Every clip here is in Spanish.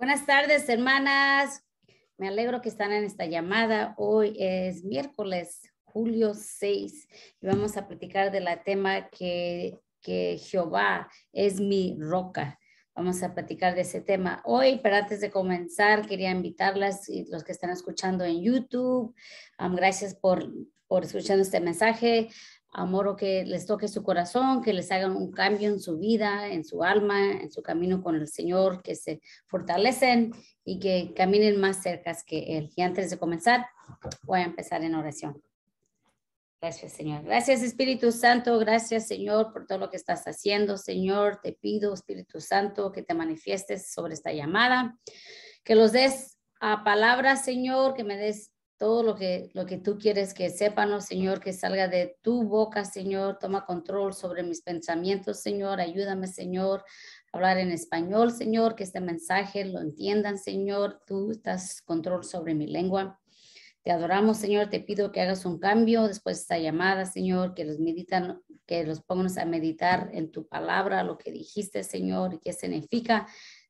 Buenas tardes, hermanas. Me alegro que están en esta llamada. Hoy es miércoles, julio 6, y vamos a platicar la tema que, que Jehová es mi roca vamos a platicar de ese tema hoy, pero antes de comenzar quería invitarlas y los que están escuchando en YouTube, gracias por, por este mensaje amor o que les toque su corazón, que les hagan un cambio en su vida, en su alma, en su camino con el Señor, que se fortalecen y que caminen más cerca que Él. Y antes de comenzar, voy a empezar en oración. Gracias, Señor. Gracias, Espíritu Santo. Gracias, Señor, por todo lo que estás haciendo. Señor, te pido, Espíritu Santo, que te manifiestes sobre esta llamada, que los des a palabras, Señor, que me des todo lo que, lo que tú quieres que sepan, Señor, que salga de tu boca, Señor. Toma control sobre mis pensamientos, Señor. Ayúdame, Señor, a hablar en español, Señor, que este mensaje lo entiendan, Señor. Tú estás control sobre mi lengua. Te adoramos, Señor. Te pido que hagas un cambio después de esta llamada, Señor, que los meditan, que los pongas a meditar en tu palabra, lo que dijiste, Señor, y qué significa,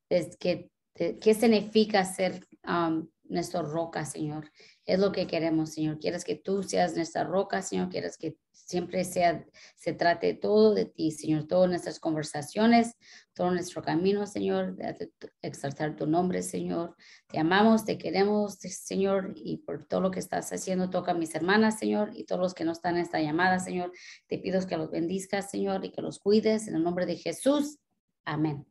es que, qué significa ser um, nuestra roca, Señor es lo que queremos, Señor. Quieres que tú seas nuestra roca, Señor. Quieres que siempre sea, se trate todo de ti, Señor. Todas nuestras conversaciones, todo nuestro camino, Señor. exaltar tu nombre, Señor. Te amamos, te queremos, Señor. Y por todo lo que estás haciendo, toca a mis hermanas, Señor. Y todos los que no están en esta llamada, Señor. Te pido que los bendizcas, Señor, y que los cuides. En el nombre de Jesús. Amén.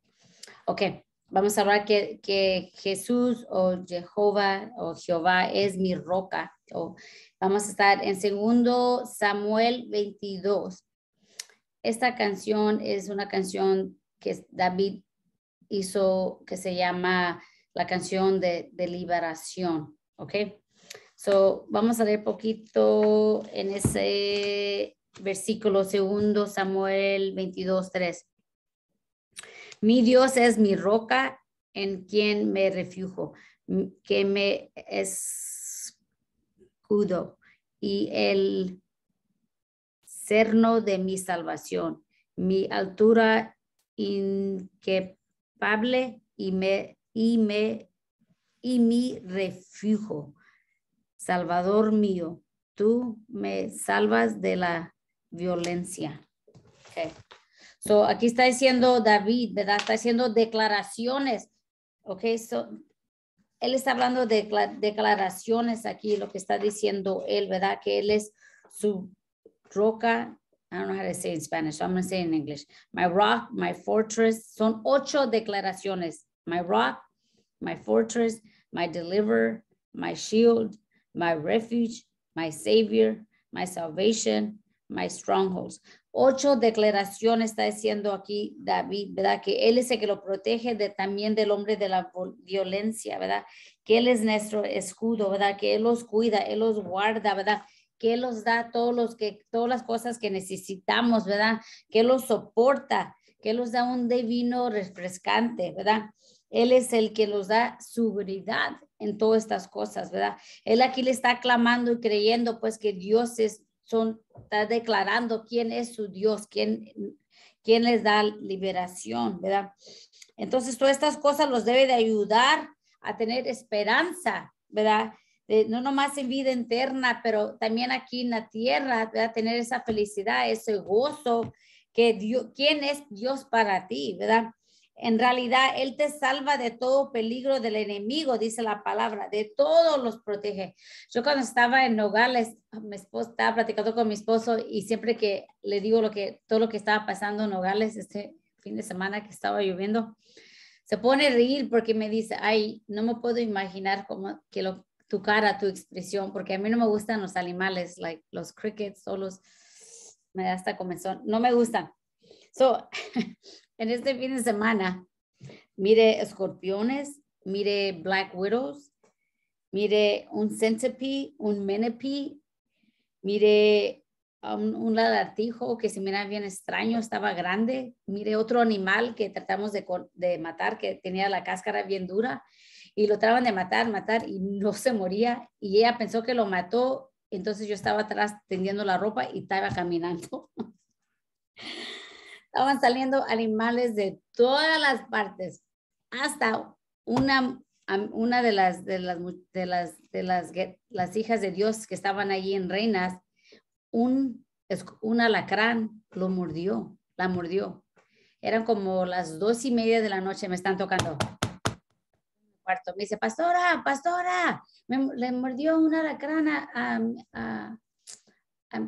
Ok vamos a hablar que, Jesús o Jehová o Jehová es mi roca. vamos a estar en segundo Samuel 22. Esta canción es una canción que David hizo que se llama la canción de, liberación, ¿ok? So, vamos a leer poquito en ese versículo segundo Samuel 22, 3. Mi Dios es mi roca en quien me refugio, que me escudo y el cerno de mi salvación, mi altura inquepable y me y me y mi refugio. Salvador mío, tú me salvas de la violencia. So, aquí está diciendo David, ¿verdad? Está haciendo declaraciones. Ok, so, él está hablando de declaraciones aquí, lo que está diciendo él, ¿verdad? Que él es su roca. I don't know how to say in Spanish, so I'm going to say in English. My rock, my fortress. Son ocho declaraciones. My rock, my fortress, my deliverer, my shield, my refuge, my savior, my salvation, my strongholds ocho declaraciones está diciendo aquí David, ¿verdad? Que Él es el que lo protege de, también del hombre de la violencia, ¿verdad? Que Él es nuestro escudo, ¿verdad? Que Él los cuida, Él los guarda, ¿verdad? Que Él los da todos los que, todas las cosas que necesitamos, ¿verdad? Que Él los soporta, que Él los da un divino refrescante, ¿verdad? Él es el que nos da seguridad en todas estas cosas, ¿verdad? Él aquí le está clamando y creyendo pues que Dios es son, está declarando quién es su Dios, quién, les da liberación, ¿verdad? Entonces, todas estas cosas los debe de ayudar a tener esperanza, ¿verdad? no nomás en vida interna, pero también aquí en la tierra, ¿verdad? Tener esa felicidad, ese gozo, que Dios, quién es Dios para ti, ¿verdad? En realidad, Él te salva de todo peligro del enemigo, dice la palabra, de todos los protege. Yo cuando estaba en Nogales, mi esposa estaba platicando con mi esposo y siempre que le digo lo que, todo lo que estaba pasando en Nogales este fin de semana que estaba lloviendo, se pone a reír porque me dice, ay, no me puedo imaginar cómo que tu cara, tu expresión, porque a mí no me gustan los animales, like los crickets o los, me da hasta comenzón, no me gustan. So, en este fin de semana. Mire escorpiones, mire black widows, mire un centipede, un menepi. mire un, um, un lagartijo que se mira bien extraño, estaba grande, mire otro animal que tratamos de, de matar, que tenía la cáscara bien dura y lo trataban de matar, matar y no se moría y ella pensó que lo mató, entonces yo estaba atrás tendiendo la ropa y estaba caminando. estaban saliendo animales de todas las partes, hasta una, una de, las, de, las, de, las, las, hijas de Dios que estaban allí en Reinas, un, un alacrán lo mordió, la mordió. Eran como las dos y media de la noche, me están tocando. Cuarto. Me dice, pastora, pastora, le mordió un alacrán a,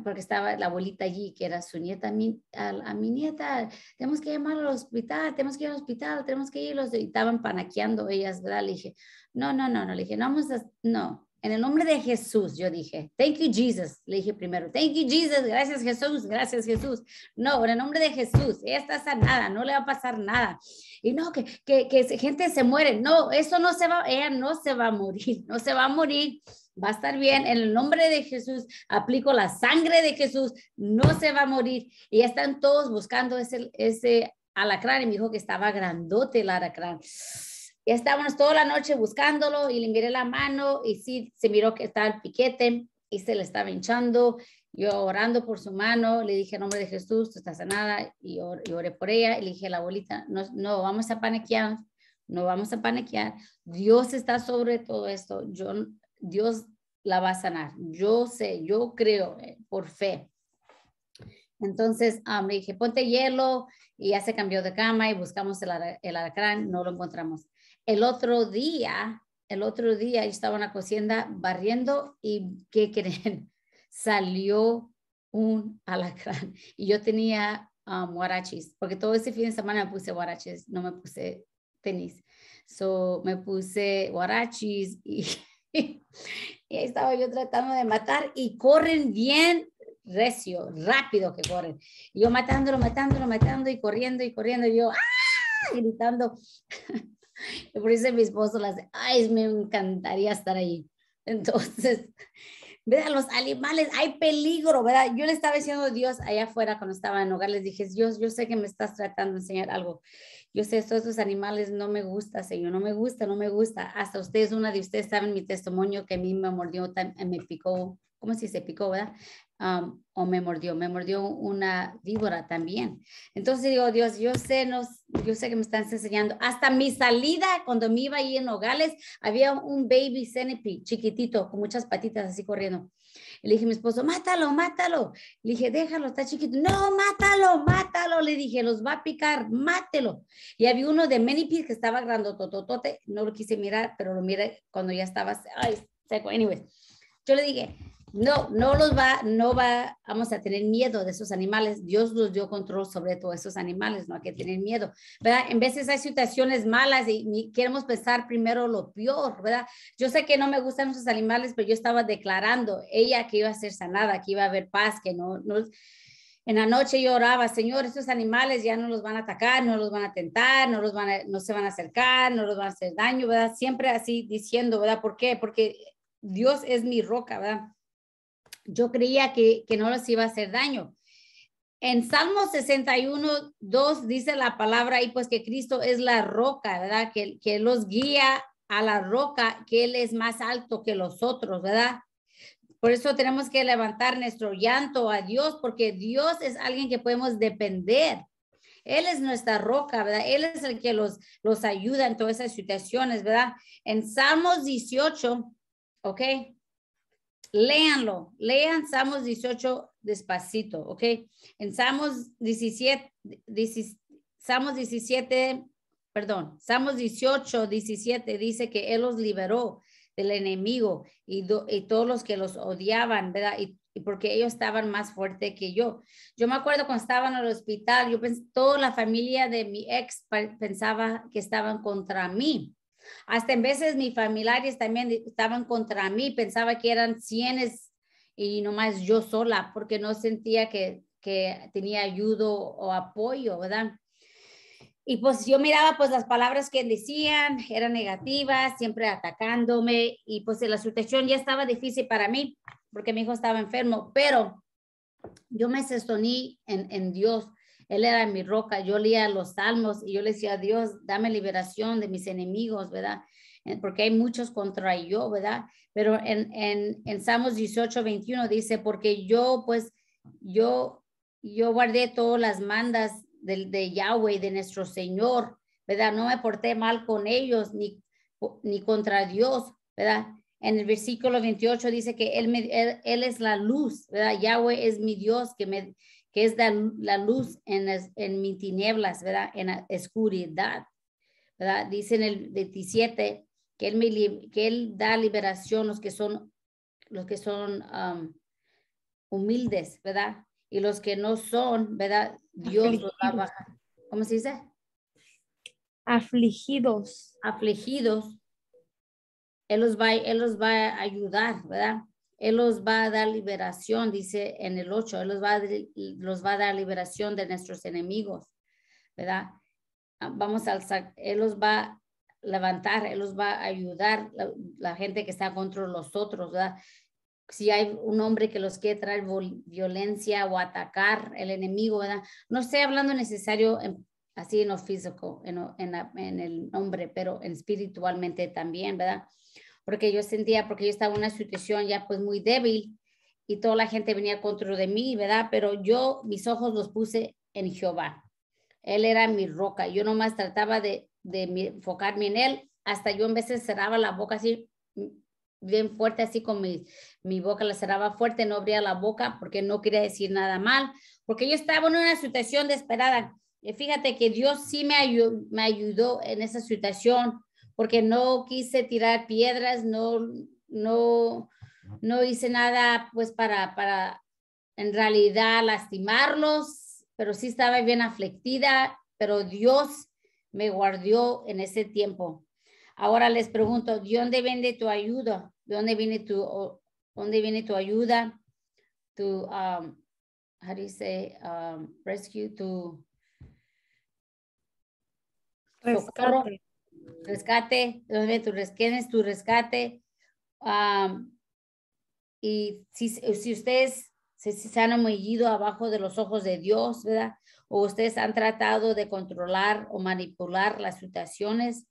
porque estaba la abuelita allí, que era su nieta, a mi, a, mi nieta, tenemos que llamar al hospital, tenemos que ir al hospital, tenemos que ir, y estaban panaqueando ellas, ¿verdad? Le dije, no, no, no, no, le dije, no vamos no, en el nombre de Jesús, yo dije, thank you Jesus, le dije primero, thank you Jesus, gracias Jesús, gracias Jesús. No, en el nombre de Jesús, ella está sanada, no le va a pasar nada. Y no, que, que, que gente se muere, no, eso no se va, ella no se va a morir, no se va a morir va a estar bien. En el nombre de Jesús, aplico la sangre de Jesús, no se va a morir. Y ya están todos buscando ese, ese alacrán. Y me dijo que estaba grandote el alacrán. Ya estábamos toda la noche buscándolo y le miré la mano y sí, se miró que estaba el piquete y se le estaba hinchando. Yo orando por su mano, le dije, en nombre de Jesús, tú estás sanada, y, oré por ella, y le dije la abuelita, no, no vamos a panequear, no vamos a panequear. Dios está sobre todo esto, yo Dios la va a sanar. Yo sé, yo creo eh, por fe. Entonces ah, me dije, ponte hielo y ya se cambió de cama y buscamos el, alacrán, no lo encontramos. El otro día, el otro día estaba en la cocina barriendo y ¿qué creen? Salió un alacrán y yo tenía um, porque todo ese fin de semana me puse guarachis, no me puse tenis. So me puse guarachis y y ahí estaba yo tratando de matar y corren bien recio, rápido que corren. yo matándolo, matándolo, matando y corriendo y corriendo. Y yo ¡ah! gritando. y por eso mi esposo las ay, me encantaría estar ahí. Entonces, ¿verdad? Los animales, hay peligro, ¿verdad? Yo le estaba diciendo a Dios allá afuera cuando estaba en hogar, les dije, Dios, yo sé que me estás tratando de enseñar algo. Yo sé, todos estos animales no me gusta, Señor, no me gusta, no me gusta. Hasta ustedes, una de ustedes saben mi testimonio que a mí me mordió, me picó como si se picó, verdad? o me mordió, me mordió una víbora también. Entonces digo, Dios, yo sé, no, yo sé que me están enseñando. Hasta mi salida, cuando me iba ahí en Nogales, había un baby centipede chiquitito, con muchas patitas así corriendo. le dije a mi esposo, mátalo, mátalo. Le dije, déjalo, está chiquito. No, mátalo, mátalo. Le dije, los va a picar, mátelo. Y había uno de menipis que estaba grandototote, No lo quise mirar, pero lo miré cuando ya estaba seco. Anyways, yo le dije, no, no los va, no va, vamos a tener miedo de esos animales. Dios nos dio control sobre todos esos animales, no hay que tener miedo, ¿verdad? En veces hay situaciones malas y queremos pensar primero lo peor, ¿verdad? Yo sé que no me gustan esos animales, pero yo estaba declarando ella que iba a ser sanada, que iba a haber paz, que no, no, en la noche yo oraba, Señor, esos animales ya no los van a atacar, no los van a tentar, no, los van a, no se van a acercar, no los van a hacer daño, ¿verdad? Siempre así diciendo, ¿verdad? ¿Por qué? Porque Dios es mi roca, ¿verdad? yo creía que, que no les iba a hacer daño. En Salmo 61, 2 dice la palabra y pues que Cristo es la roca, ¿verdad? Que, que los guía a la roca, que Él es más alto que los otros, ¿verdad? Por eso tenemos que levantar nuestro llanto a Dios, porque Dios es alguien que podemos depender. Él es nuestra roca, ¿verdad? Él es el que los, los ayuda en todas esas situaciones, ¿verdad? En Salmos 18, ¿ok? léanlo, lean Salmos 18 despacito, ¿ok? En Salmos 17, 17, perdón, Salmos 18, 17 dice que Él los liberó del enemigo y, y todos los que los odiaban, ¿verdad? Y, porque ellos estaban más fuertes que yo. Yo me acuerdo cuando estaban en el hospital, yo toda la familia de mi ex pensaba que estaban contra mí. Hasta en veces mis familiares también estaban contra mí, pensaba que eran cienes y nomás yo sola, porque no sentía que, tenía ayuda o apoyo, ¿verdad? Y pues yo miraba pues las palabras que decían eran negativas, siempre atacándome y pues la situación ya estaba difícil para mí porque mi hijo estaba enfermo, pero yo me sostení en Dios él era mi roca, yo leía los salmos y yo le decía, a Dios, dame liberación de mis enemigos, ¿verdad? Porque hay muchos contra yo, ¿verdad? Pero en, en, en Salmos 18, 21 dice, porque yo, pues, yo, yo guardé todas las mandas de, de Yahweh, de nuestro Señor, ¿verdad? No me porté mal con ellos ni, ni contra Dios, ¿verdad? En el versículo 28 dice que él, él, es la luz, ¿verdad? Yahweh es mi Dios que me, que es la, la luz en, en mis tinieblas, ¿verdad? En la oscuridad, ¿verdad? Dice en el 27 que Él, que él da liberación los que son, los que son um, humildes, ¿verdad? Y los que no son, ¿verdad? Dios los va a bajar. ¿Cómo se dice? Afligidos. Afligidos. Él los va, él los va a ayudar, ¿verdad? Él los va a dar liberación, dice en el 8, Él los va a, los va a dar liberación de nuestros enemigos, ¿verdad? Ah, vamos al, Él los va a levantar, Él los va a ayudar, la, gente que está contra los otros, ¿verdad? si hay un hombre que los quiere traer violencia o atacar el enemigo, ¿verdad? No estoy hablando necesario así en lo físico, en, el hombre, pero espiritualmente también, ¿verdad? porque yo sentía, porque yo estaba en una situación ya pues muy débil y toda la gente venía contra de mí, ¿verdad? Pero yo mis ojos los puse en Jehová. Él era mi roca. Yo nomás trataba de, de enfocarme en él. Hasta yo en veces cerraba la boca así bien fuerte, así con mi, boca la cerraba fuerte, no abría la boca porque no quería decir nada mal, porque yo estaba en una situación desesperada. Y fíjate que Dios sí me me ayudó en esa situación porque no quise tirar piedras, no, no, no hice nada pues para, para en realidad lastimarlos, pero sí estaba bien aflictida, pero Dios me guardió en ese tiempo. Ahora les pregunto, ¿de dónde viene tu ayuda? ¿De dónde viene tu, dónde viene tu ayuda? Tu, um, how do you say, um, rescue, rescate, ¿quién es tu rescate? y si, ustedes se, han humillado abajo de los ojos de Dios, ¿verdad? O ustedes han tratado de controlar o manipular las situaciones,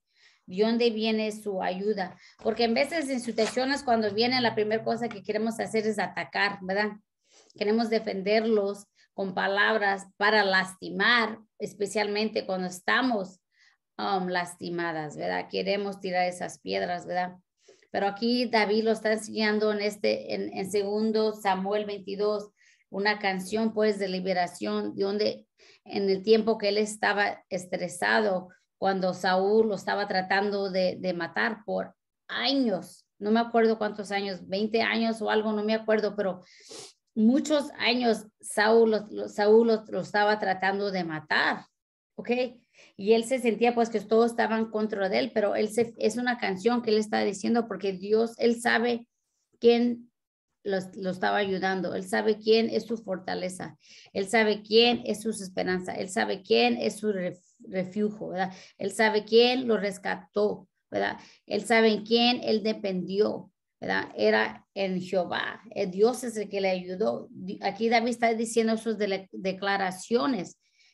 ¿de dónde viene su ayuda? Porque en veces en situaciones cuando viene la primera cosa que queremos hacer es atacar, ¿verdad? Queremos defenderlos con palabras para lastimar, especialmente cuando estamos Um, lastimadas, ¿verdad? Queremos tirar esas piedras, ¿verdad? Pero aquí David lo está enseñando en este, en, segundo Samuel 22, una canción pues de liberación, de donde en el tiempo que él estaba estresado, cuando Saúl lo estaba tratando de, matar por años, no me acuerdo cuántos años, 20 años o algo, no me acuerdo, pero muchos años Saúl, Saúl lo, lo, estaba tratando de matar, ¿ok? y él se sentía pues que todos estaban contra de él, pero él es una canción que él está diciendo porque Dios, él sabe quién lo, estaba ayudando, él sabe quién es su fortaleza, él sabe quién es su esperanza, él sabe quién es su refugio, ¿verdad? Él sabe quién lo rescató, ¿verdad? Él sabe en quién él dependió, ¿verdad? Era en Jehová, el eh, Dios es el que le ayudó. Aquí David está diciendo sus declaraciones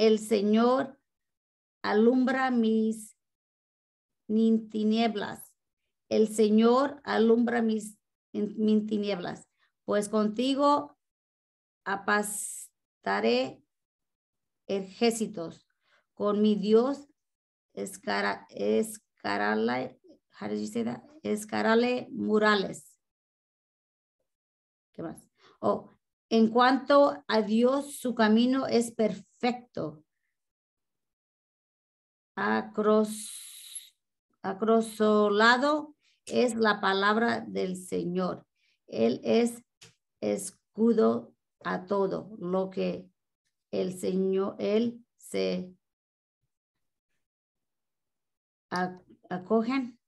El Señor alumbra mis tinieblas. El Señor alumbra mis, tinieblas. Pues contigo apastaré ejércitos. Con mi Dios escarale murales. ¿Qué más? Oh, en cuanto a Dios, su camino es perfecto. Acrossolado acrosolado es la palabra del Señor. Él es escudo a todo lo que el Señor, Él se acogen,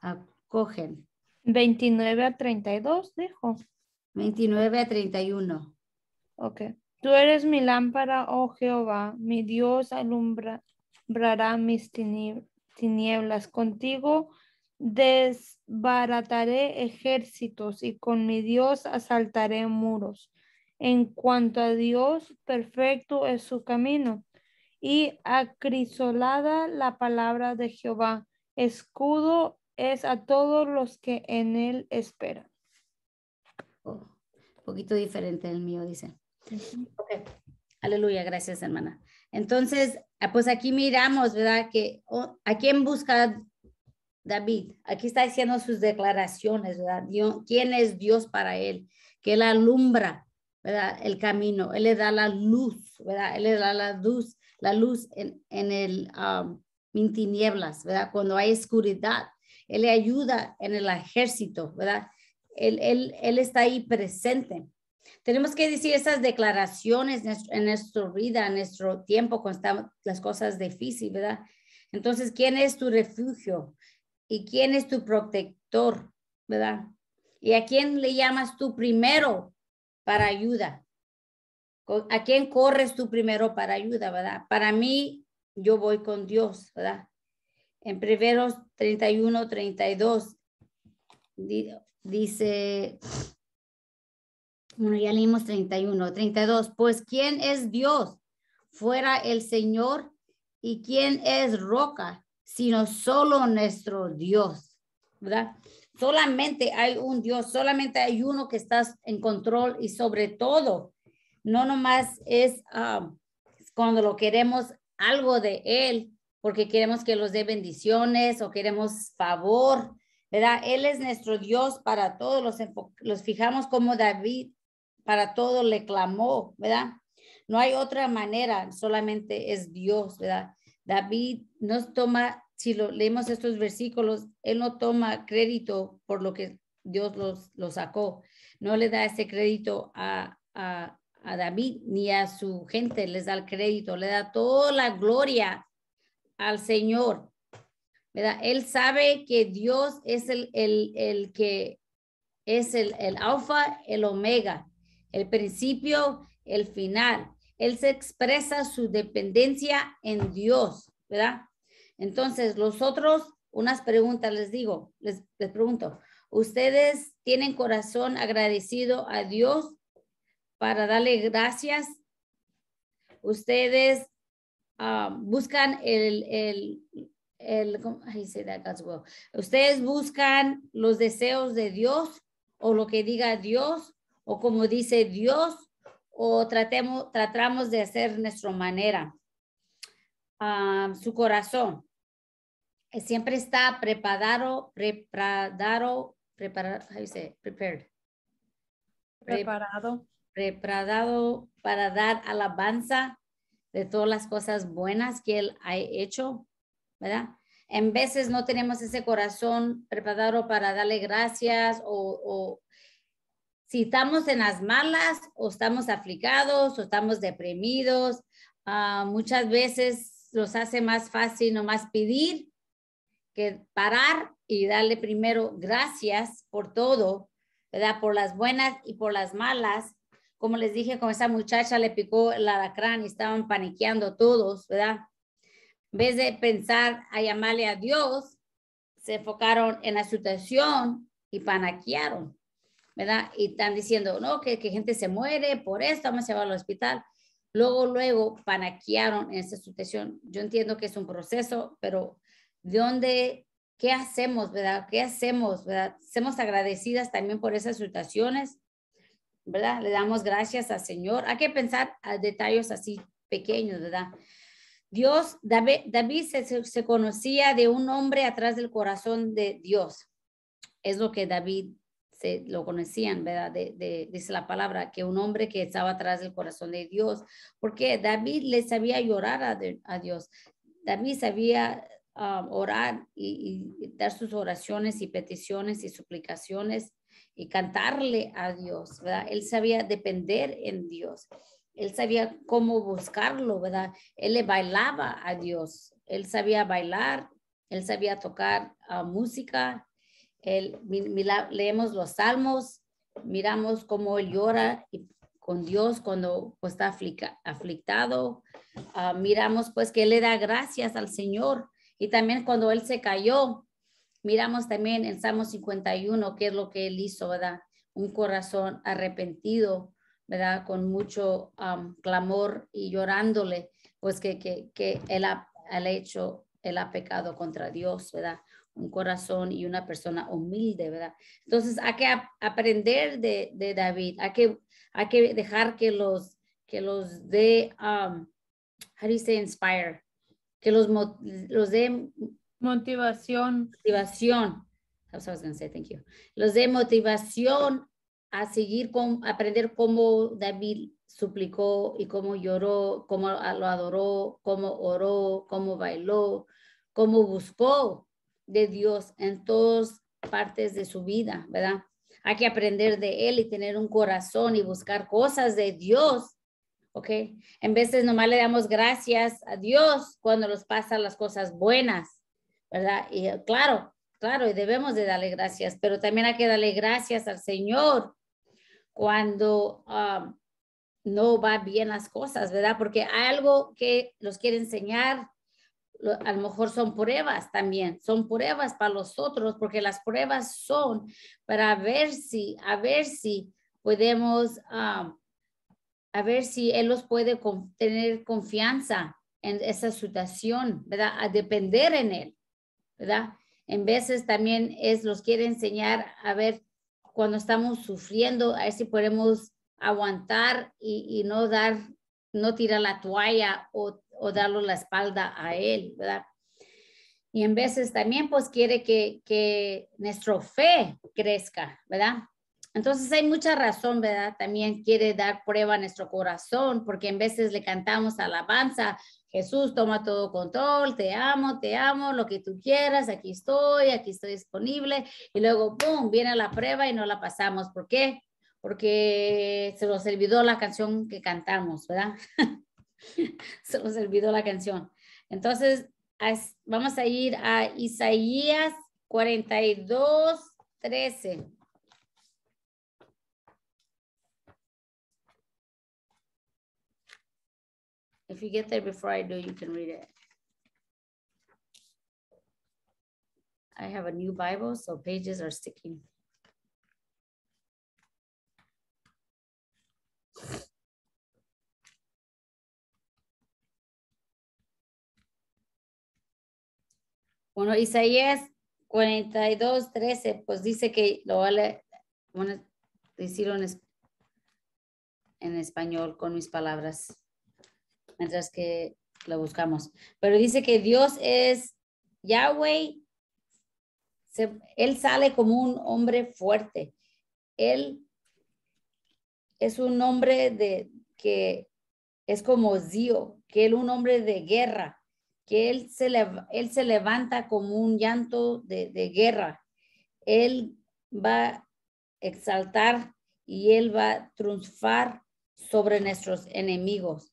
acogen. 29 a 32, dijo. 29 a 31. Ok. Tú eres mi lámpara, oh Jehová, mi Dios alumbrará mis tinieblas. Contigo desbarataré ejércitos y con mi Dios asaltaré muros. En cuanto a Dios, perfecto es su camino y acrisolada la palabra de Jehová. Escudo es a todos los que en él esperan. Un poquito diferente del mío, dice. Aleluya, gracias, hermana. Entonces, ah, pues aquí miramos, ¿verdad? Que a quién busca David. Aquí está haciendo sus declaraciones, ¿verdad? ¿Quién es Dios para él? Que él alumbra, ¿verdad? El camino, él le da la luz, ¿verdad? Él le da la luz, la luz en, en el um, en tinieblas, ¿verdad? Cuando hay oscuridad, él le ayuda en el ejército, ¿verdad? Él, está ahí presente. Tenemos que decir esas declaraciones en nuestra vida, en nuestro tiempo, cuando están las cosas difíciles, ¿verdad? Entonces, ¿quién es tu refugio? ¿Y quién es tu protector? ¿Verdad? ¿Y a quién le llamas tú primero para ayuda? ¿A quién corres tú primero para ayuda? ¿Verdad? Para mí, yo voy con Dios, ¿verdad? En primeros 31, 32, Dice, bueno, ya leímos 31, 32. Pues, ¿quién es Dios? Fuera el Señor. ¿Y quién es roca? Sino solo nuestro Dios, ¿verdad? Solamente hay un Dios, solamente hay uno que está en control y sobre todo, no nomás es ah, cuando lo queremos algo de Él, porque queremos que los dé bendiciones o queremos favor, ¿verdad? Él es nuestro Dios para todos, los, los fijamos como David para todo le clamó, ¿verdad? No hay otra manera, solamente es Dios, ¿verdad? David nos toma, si lo, leemos estos versículos, él no toma crédito por lo que Dios los, sacó, no le da ese crédito a, a, a David ni a su gente, les da el crédito, le da toda la gloria al Señor, él sabe que Dios es el, que es el, alfa, el omega, el principio, el final. Él se expresa su dependencia en Dios, ¿verdad? Entonces, los otros, unas preguntas les digo, les, les pregunto, ¿ustedes tienen corazón agradecido a Dios para darle gracias? ¿Ustedes ah, buscan el, el, Ustedes buscan los deseos de Dios o lo que diga Dios o como dice Dios o tratemos, tratamos de hacer nuestra manera. Ah, su corazón siempre está preparado, preparado, preparado, Preparado. Preparado para dar alabanza de todas las cosas buenas que Él ha hecho ¿verdad? En veces no tenemos ese corazón preparado para darle gracias o, si estamos en las malas o estamos aflicados o estamos deprimidos, ah, muchas veces nos hace más fácil nomás pedir que parar y darle primero gracias por todo, ¿verdad? Por las buenas y por las malas. Como les dije, con esa muchacha le picó el alacrán y estaban paniqueando todos, ¿verdad? en vez de pensar a llamarle a Dios, se enfocaron en la situación y panaquearon, ¿verdad? Y están diciendo, no, que, gente se muere por esto, vamos a llevarlo al hospital. Luego, luego, panaquearon en esa situación. Yo entiendo que es un proceso, pero ¿de dónde, qué hacemos, verdad? ¿Qué hacemos, verdad? Somos agradecidas también por esas situaciones, ¿verdad? Le damos gracias al Señor. Hay que pensar a detalles así pequeños, ¿verdad? Dios, David, se, conocía de un hombre atrás del corazón de Dios. Es lo que David se lo conocían, ¿verdad? De, dice la palabra, que un hombre que estaba atrás del corazón de Dios, porque David le sabía llorar a, Dios. David sabía um, orar y, dar sus oraciones y peticiones y suplicaciones y cantarle a Dios, ¿verdad? Él sabía depender en Dios. Él sabía cómo buscarlo, ¿verdad? Él le bailaba a Dios. Él sabía bailar, él sabía tocar ah, música. Él, leemos los salmos, miramos cómo él llora y con Dios cuando pues, está aflictado. Ah, miramos pues que él le da gracias al Señor. Y también cuando él se cayó, miramos también en Salmo 51 qué es lo que él hizo, ¿verdad? Un corazón arrepentido ¿verdad? Con mucho clamor y llorándole, pues que, que, él, ha, hecho, él ha pecado contra Dios, ¿verdad? Un corazón y una persona humilde, ¿verdad? Entonces hay que aprender de, David, hay que, hay que dejar que los, que los de how inspire? Que los, los dé... Motivación. Motivación. I was going to say, thank you. Los de motivación a seguir con aprender cómo David suplicó y cómo lloró, cómo lo adoró, cómo oró, cómo bailó, cómo buscó de Dios en todas partes de su vida, ¿verdad? Hay que aprender de Él y tener un corazón y buscar cosas de Dios, ¿ok? En veces nomás le damos gracias a Dios cuando nos pasan las cosas buenas, ¿verdad? Y claro, claro, y debemos de darle gracias, pero también hay que darle gracias al Señor cuando ah, no va bien las cosas, ¿verdad? Porque algo que los quiere enseñar, a lo mejor son pruebas también, son pruebas para los otros, porque las pruebas son para ver si, a ver si podemos, ah, a ver si Él los puede tener confianza en esa situación, ¿verdad? A depender en Él, ¿verdad? En veces también es, los quiere enseñar a ver cuando estamos sufriendo, a ver si podemos aguantar y, y no dar, no tirar la toalla o, o, darle la espalda a él, ¿verdad? Y en veces también pues quiere que, que nuestra fe crezca, ¿verdad? Entonces hay mucha razón, ¿verdad? También quiere dar prueba a nuestro corazón, porque en veces le cantamos alabanza Jesús toma todo control, te amo, te amo, lo que tú quieras, aquí estoy, aquí estoy disponible. Y luego, ¡pum!, viene la prueba y no la pasamos. ¿Por qué? Porque se nos olvidó la canción que cantamos, ¿verdad? se nos olvidó la canción. Entonces, vamos a ir a Isaías 42, 13. If you get there before I do, you can read it. I have a new Bible, so pages are sticking. Bueno, Isaías 42, 13, pues dice que lo vale, bueno, decirlo en español con mis palabras mientras que lo buscamos. Pero dice que Dios es Yahweh, Él sale como un hombre fuerte. Él es un hombre de, que es como Zio, que Él un hombre de guerra, que Él se, él se levanta como un llanto de, de guerra. Él va a exaltar y Él va a triunfar sobre nuestros enemigos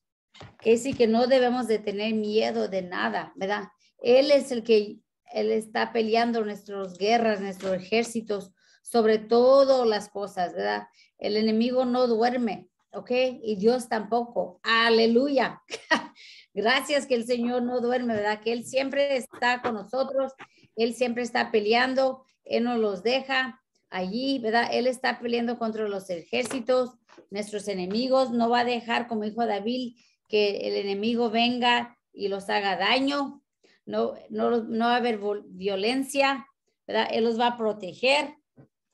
que sí que no debemos de tener miedo de nada, ¿verdad? Él es el que, él está peleando nuestras guerras, nuestros ejércitos, sobre todo las cosas, ¿verdad? El enemigo no duerme, ¿ok? Y Dios tampoco. Aleluya. Gracias que el Señor no duerme, ¿verdad? Que Él siempre está con nosotros, Él siempre está peleando, Él no los deja allí, ¿verdad? Él está peleando contra los ejércitos, nuestros enemigos, no va a dejar como hijo David que el enemigo venga y los haga daño, no, no, va a haber violencia, ¿verdad? Él los va a proteger,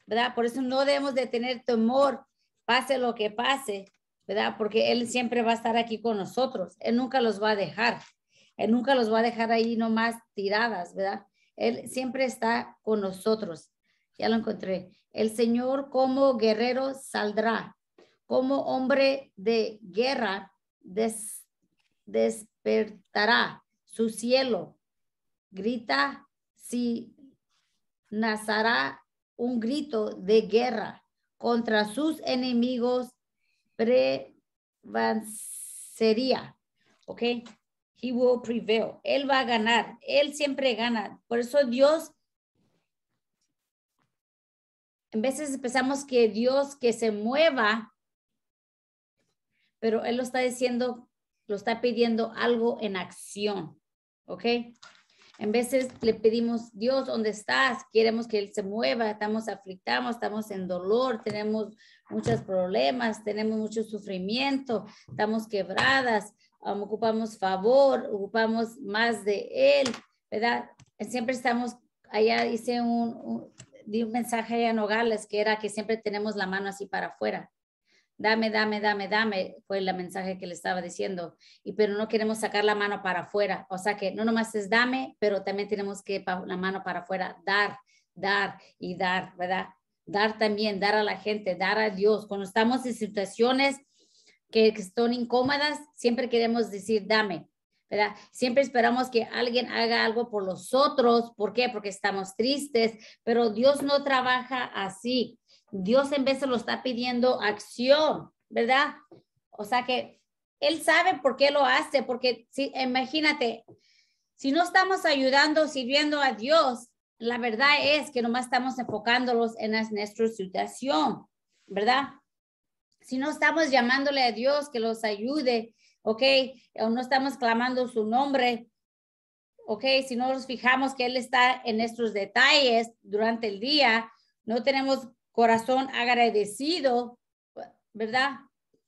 ¿verdad? Por eso no debemos de tener temor, pase lo que pase, ¿verdad? Porque Él siempre va a estar aquí con nosotros, Él nunca los va a dejar, Él nunca los va a dejar ahí nomás tiradas, ¿verdad? Él siempre está con nosotros. Ya lo encontré. El Señor como guerrero saldrá, como hombre de guerra despertará su cielo. Grita si nazará un grito de guerra contra sus enemigos prevancería. ¿Ok? He will prevail. Él va a ganar. Él siempre gana. Por eso Dios, en veces pensamos que Dios que se mueva pero él lo está diciendo, lo está pidiendo algo en acción, ¿ok? En veces le pedimos, Dios, ¿dónde estás? Queremos que Él se mueva, estamos aflictados, estamos en dolor, tenemos muchos problemas, tenemos mucho sufrimiento, estamos quebradas, um, ocupamos favor, ocupamos más de Él, ¿verdad? Siempre estamos, allá hice un, un, di un mensaje a en Nogales que era que siempre tenemos la mano así para afuera dame, dame, dame, dame, fue el mensaje que le estaba diciendo, y pero no queremos sacar la mano para afuera, o sea que no nomás es dame, pero también tenemos que la mano para afuera, dar, dar y dar, ¿verdad? Dar también, dar a la gente, dar a Dios. Cuando estamos en situaciones que, son incómodas, siempre queremos decir dame, ¿verdad? Siempre esperamos que alguien haga algo por los otros, ¿por qué? Porque estamos tristes, pero Dios no trabaja así. Dios en vez de lo está pidiendo acción, ¿verdad? O sea que Él sabe por qué lo hace, porque si, imagínate, si no estamos ayudando, sirviendo a Dios, la verdad es que nomás estamos enfocándolos en nuestra situación, ¿verdad? Si no estamos llamándole a Dios que los ayude, ¿ok? O no estamos clamando su nombre, ¿ok? Si no nos fijamos que Él está en nuestros detalles durante el día, no tenemos corazón agradecido, ¿verdad?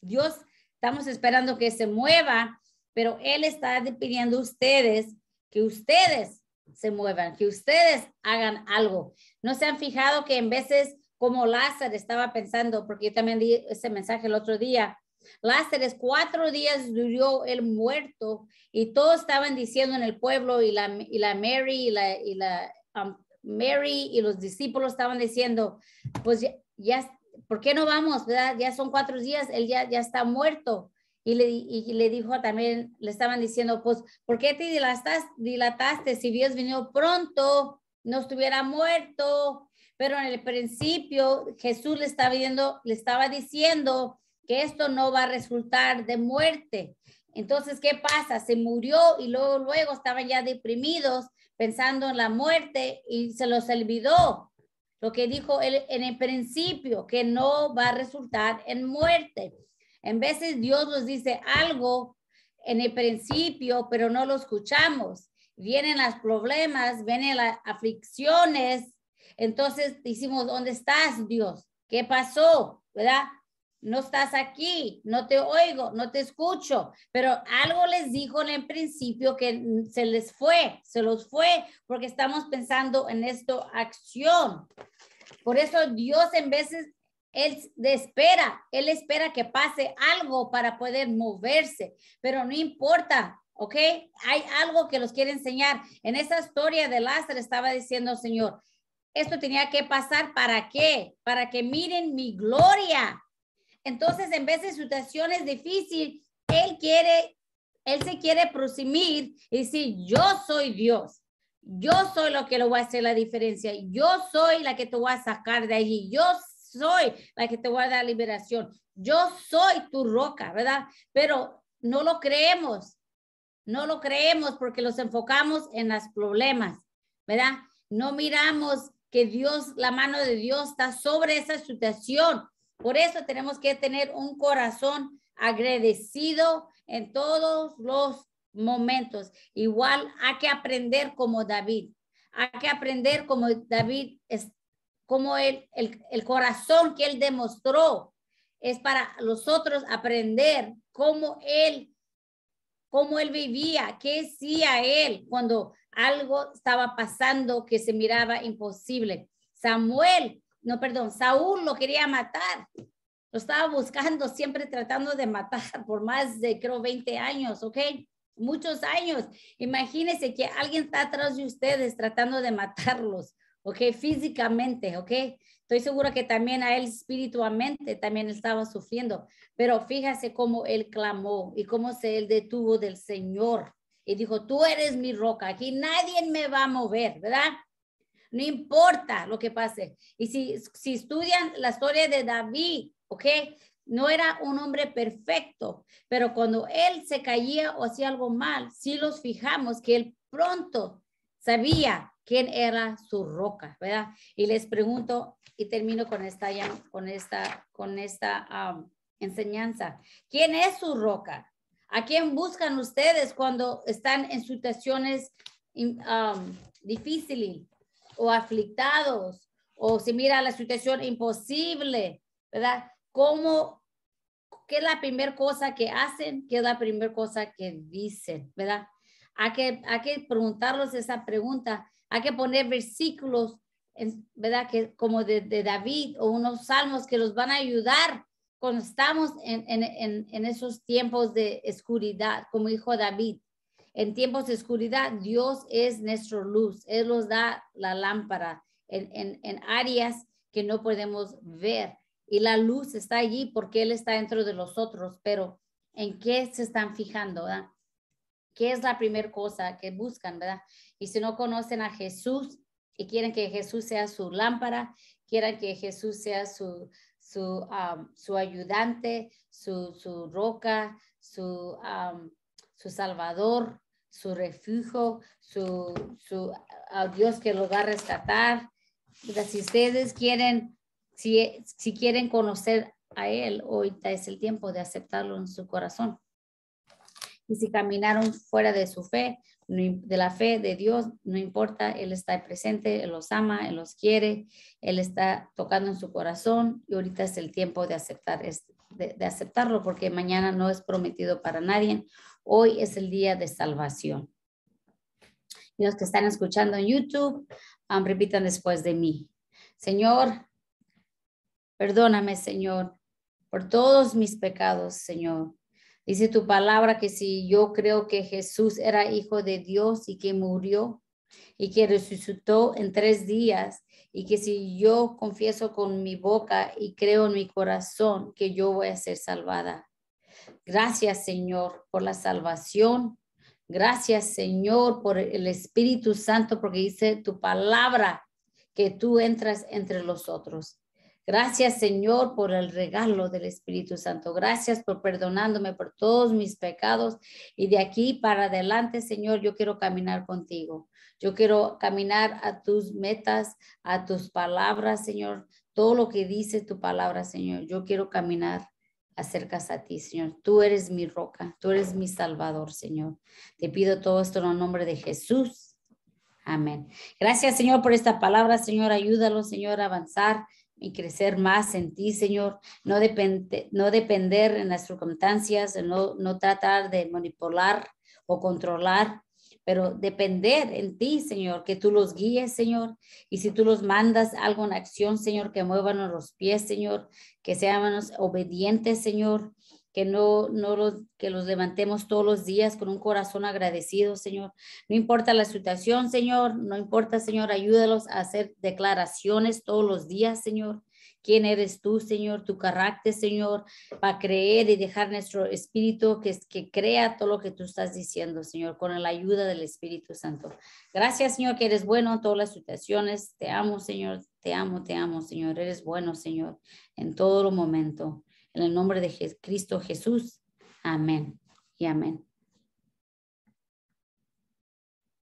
Dios, estamos esperando que se mueva, pero Él está pidiendo a ustedes que ustedes se muevan, que ustedes hagan algo. ¿No se han fijado que en veces, como Lázaro estaba pensando, porque yo también di ese mensaje el otro día, Lázaro cuatro días duró el muerto y todos estaban diciendo en el pueblo y la, la Mary y la, y la um, Mary y los discípulos estaban diciendo, pues ya, ¿por qué no vamos? Ya son cuatro días, él ya, ya está muerto. Y le, le dijo también, le estaban diciendo, pues, ¿por qué te dilataste? dilataste? Si Dios vino pronto, no estuviera muerto. Pero en el principio Jesús le estaba, viendo, le estaba diciendo que esto no va a resultar de muerte. Entonces, ¿qué pasa? Se murió y luego, luego estaban ya deprimidos pensando en la muerte y se los olvidó lo que dijo él en el principio, que no va a resultar en muerte. En veces Dios nos dice algo en el principio, pero no lo escuchamos. Vienen los problemas, vienen las aflicciones. Entonces decimos, ¿dónde estás, Dios? ¿Qué pasó? ¿Verdad? no estás aquí, no te oigo, no te escucho, pero algo les dijo en principio que mm, se les fue, se los fue, porque estamos pensando en esto, acción. Por eso Dios en veces, Él espera, Él espera que pase algo para poder moverse, pero no importa, ¿ok? Hay algo que los quiere enseñar. En esa historia de Lázaro estaba diciendo, Señor, esto tenía que pasar para qué? Para que miren mi gloria entonces, en vez de situaciones difícil, Él quiere, Él se quiere prosimir y decir, yo soy Dios. Yo soy lo que lo va a hacer la diferencia. Yo soy la que te voy a sacar de allí. Yo soy la que te voy a dar liberación. Yo soy tu roca, ¿verdad? Pero no lo creemos. No lo creemos porque los enfocamos en los problemas, ¿verdad? No miramos que Dios, la mano de Dios está sobre esa situación por eso tenemos que tener un corazón agradecido en todos los momentos. Igual hay que aprender como David. Hay que aprender como David, es, como el, el, corazón que él demostró es para los otros aprender cómo él, cómo él vivía, qué hacía él cuando algo estaba pasando que se miraba imposible. Samuel no, perdón, Saúl lo quería matar. Lo estaba buscando, siempre tratando de matar por más de, creo, 20 años, ¿ok? Muchos años. Imagínense que alguien está atrás de ustedes tratando de matarlos, ¿ok? Físicamente, ¿ok? Estoy segura que también a él espiritualmente también estaba sufriendo, pero fíjese cómo él clamó y cómo se detuvo del Señor y dijo, tú eres mi roca, aquí nadie me va a mover, ¿verdad? no importa lo que pase. Y si, estudian la historia de David, ¿ok? No era un hombre perfecto, pero cuando él se caía o hacía algo mal, si los fijamos que él pronto sabía quién era su roca, ¿verdad? Y les pregunto y termino con esta con esta con esta enseñanza. ¿Quién es su roca? ¿A quién buscan ustedes cuando están en situaciones difíciles? o aflictados, o si mira la situación imposible, ¿verdad? ¿Cómo, qué es la primera cosa que hacen? ¿Qué es la primera cosa que dicen, verdad? Hay que, hay que preguntarlos esa pregunta, hay que poner versículos, ¿verdad? Que como de, David o unos salmos que los van a ayudar cuando estamos en, en esos tiempos de oscuridad, como dijo David en tiempos de oscuridad, Dios es nuestra luz. Él nos da la lámpara en, en, en áreas que no podemos ver. Y la luz está allí porque Él está dentro de los otros, pero ¿en qué se están fijando? ¿Qué es la primera cosa que buscan, verdad? Y si no conocen a Jesús y quieren que Jesús sea su lámpara, quieran que Jesús sea su, su, um, su ayudante, su, su roca, su, um, su salvador, su refugio, su, su, a Dios que lo va a rescatar. Si ustedes quieren, si, si quieren conocer a Él, hoy es el tiempo de aceptarlo en su corazón. Y si caminaron fuera de su fe, de la fe de Dios, no importa, Él está presente, Él los ama, Él los quiere, Él está tocando en su corazón y ahorita es el tiempo de aceptar esto de, aceptarlo porque mañana no es prometido para nadie. Hoy es el día de salvación. Y los que están escuchando en YouTube, um, repitan después de mí. Señor, perdóname, Señor, por todos mis pecados, Señor. Dice tu palabra que si yo creo que Jesús era hijo de Dios y que murió y que resucitó en tres días y que si yo confieso con mi boca y creo en mi corazón que yo voy a ser salvada. Gracias Señor por la salvación. Gracias Señor por el Espíritu Santo porque dice tu palabra que tú entras entre los otros. Gracias Señor por el regalo del Espíritu Santo. Gracias por perdonándome por todos mis pecados. Y de aquí para adelante, Señor, yo quiero caminar contigo. Yo quiero caminar a tus metas, a tus palabras, Señor. Todo lo que dice tu palabra, Señor. Yo quiero caminar acercas a ti, Señor. Tú eres mi roca, tú eres mi salvador, Señor. Te pido todo esto en el nombre de Jesús. Amén. Gracias, Señor, por esta palabra, Señor. Ayúdalo, Señor, a avanzar y crecer más en ti, Señor. No, no depender en las circunstancias, no, no tratar de manipular o controlar pero depender en ti, Señor, que tú los guíes, Señor, y si tú los mandas algo en acción, Señor, que muevan los pies, Señor, que seamos obedientes, Señor, que no, no los, que los levantemos todos los días con un corazón agradecido, Señor. No importa la situación, Señor, no importa, Señor, ayúdalos a hacer declaraciones todos los días, Señor quién eres tú, Señor, tu carácter, Señor, para creer y dejar nuestro espíritu que, que crea todo lo que tú estás diciendo, Señor, con la ayuda del Espíritu Santo. Gracias, Señor, que eres bueno en todas las situaciones. Te amo, Señor, te amo, te amo, Señor. Eres bueno, Señor, en todo momento. En el nombre de Cristo Jesús. Amén y amén.